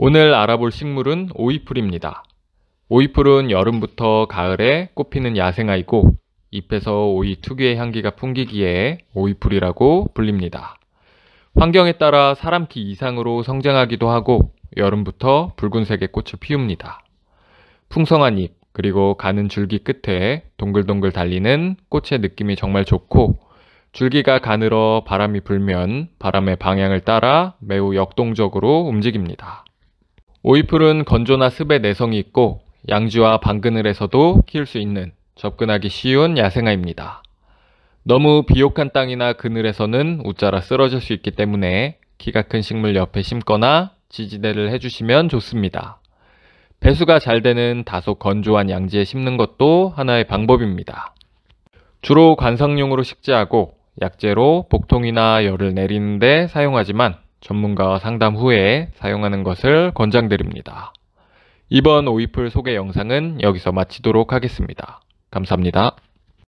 오늘 알아볼 식물은 오이풀입니다. 오이풀은 여름부터 가을에 꽃피는 야생아이고 잎에서 오이 특유의 향기가 풍기기에 오이풀이라고 불립니다. 환경에 따라 사람 키 이상으로 성장하기도 하고 여름부터 붉은색의 꽃을 피웁니다. 풍성한 잎 그리고 가는 줄기 끝에 동글동글 달리는 꽃의 느낌이 정말 좋고 줄기가 가늘어 바람이 불면 바람의 방향을 따라 매우 역동적으로 움직입니다. 오이풀은 건조나 습의 내성이 있고 양지와 방그늘에서도 키울 수 있는 접근하기 쉬운 야생화입니다. 너무 비옥한 땅이나 그늘에서는 우짜라 쓰러질 수 있기 때문에 키가 큰 식물 옆에 심거나 지지대를 해주시면 좋습니다. 배수가 잘 되는 다소 건조한 양지에 심는 것도 하나의 방법입니다. 주로 관상용으로 식재하고 약재로 복통이나 열을 내리는데 사용하지만 전문가와 상담 후에 사용하는 것을 권장드립니다. 이번 오이풀 소개 영상은 여기서 마치도록 하겠습니다. 감사합니다.